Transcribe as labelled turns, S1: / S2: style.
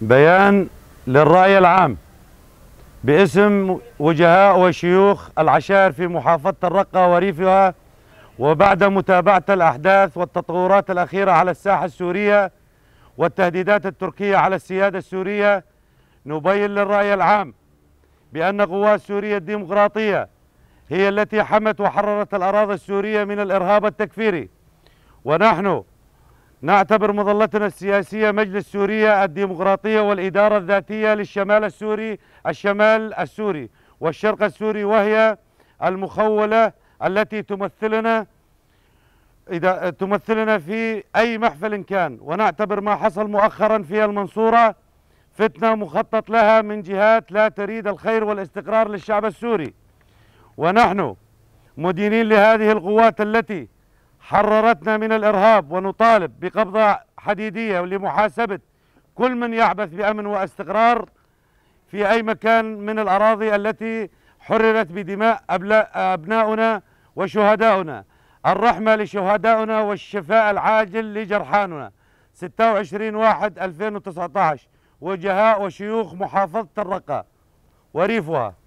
S1: بيان للرأي العام باسم وجهاء وشيوخ العشائر في محافظة الرقة وريفها وبعد متابعة الأحداث والتطورات الأخيرة على الساحة السورية والتهديدات التركية على السيادة السورية نبين للرأي العام بأن قوات سوريا الديمقراطية هي التي حمت وحررت الأراضي السورية من الإرهاب التكفيري ونحن نعتبر مظلتنا السياسية مجلس سوريا الديمقراطية والإدارة الذاتية للشمال السوري الشمال السوري والشرق السوري وهي المخولة التي تمثلنا إذا تمثلنا في أي محفل كان ونعتبر ما حصل مؤخرا في المنصورة فتنة مخطط لها من جهات لا تريد الخير والاستقرار للشعب السوري ونحن مدينين لهذه القوات التي حررتنا من الإرهاب ونطالب بقبضة حديدية لمحاسبة كل من يعبث بأمن واستقرار في أي مكان من الأراضي التي حررت بدماء أبناؤنا وشهداؤنا الرحمة لشهدائنا والشفاء العاجل لجرحاننا 26 واحد 2019 وجهاء وشيوخ محافظة الرقة وريفها